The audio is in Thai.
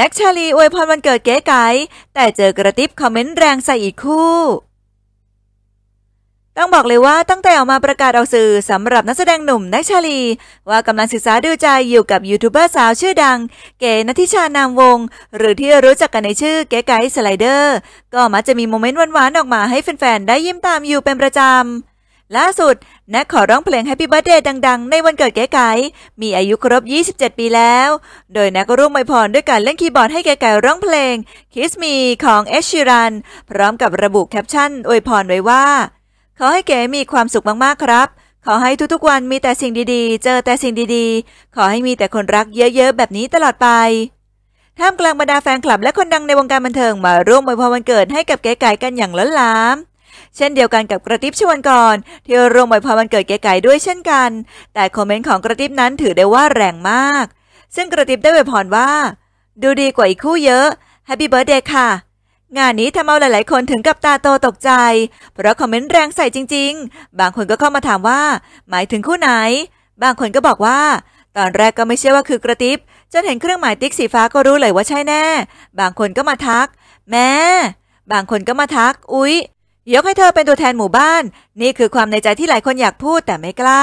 นักชาลีอวยพรวันเกิดเก๋ไก๋แต่เจอกระติบคอมเมนต์แรงใส่อีกคู่ ต้องบอกเลยว่าตั้งแต่ออกมาประกาศออกสื่อสำหรับนักแสดงหนุ่มนักชาลี ว่ากำลังศึกษาดูใจอยู่กับยูทูบเบอร์สาวชื่อดัง เก๋นทิชานามวงหรือที่รู้จักกันในชื่อเก๋ไก๋สไลเดอร์ ก็มักจะมีโมเมนต์หวานๆออกมาให้แฟนๆได้ยิ้มตามอยู่เป็นประจำล่าสุดนักขอร้องเพลง h a p p ี b บัตเด a ์ดังๆ ในวันเกิดแก่ไก่มีอายุครบ 27 ปีแล้ว โดยนักก็ร่วมอวยพรด้วยการเล่นคีย์บอร์ดให้แก่ไก่ร้องเพลง Kiss Me ของเอชชิรันพร้อมกับระบุแคปชั่นอวยพรไว้ว่า ขอให้แก่มีความสุขมากๆครับ ขอให้ทุกๆวันมีแต่สิ่งดีๆ เจอแต่สิ่งดีๆ ขอให้มีแต่คนรักเยอะๆแบบนี้ตลอดไปท่ามกลางบรรดาแฟนคลับและคนดังในวงการบันเทิงมาร่วมอวยพรวันเกิดให้กับแก่ไก่กันอย่างล้นหลามเช่นเดียวกันกับกระติบชวนก่อน ที่ร่วมอวยพรวันเกิดเก๋ไก่ด้วยเช่นกัน แต่คอมเมนต์ของกระติบนั้นถือได้ว่าแรงมาก ซึ่งกระติบได้อวยพรว่า ดูดีกว่าอีกคู่เยอะแฮปปี้เบิร์ดเดย์ค่ะ งานนี้ทำเอาหลายๆคนถึงกับตาโตตกใจ เพราะคอมเมนต์แรงใส่จริงๆ บางคนก็เข้ามาถามว่า หมายถึงคู่ไหน บางคนก็บอกว่า ตอนแรกก็ไม่เชื่อว่าคือกระติบจนเห็นเครื่องหมายติ๊กสีฟ้าก็รู้เลยว่าใช่แน่ บางคนก็มาทัก แม่บางคนก็มาทัก อุ๊ยยกให้เธอเป็นตัวแทนหมู่บ้าน นี่คือความในใจที่หลายคนอยากพูดแต่ไม่กล้า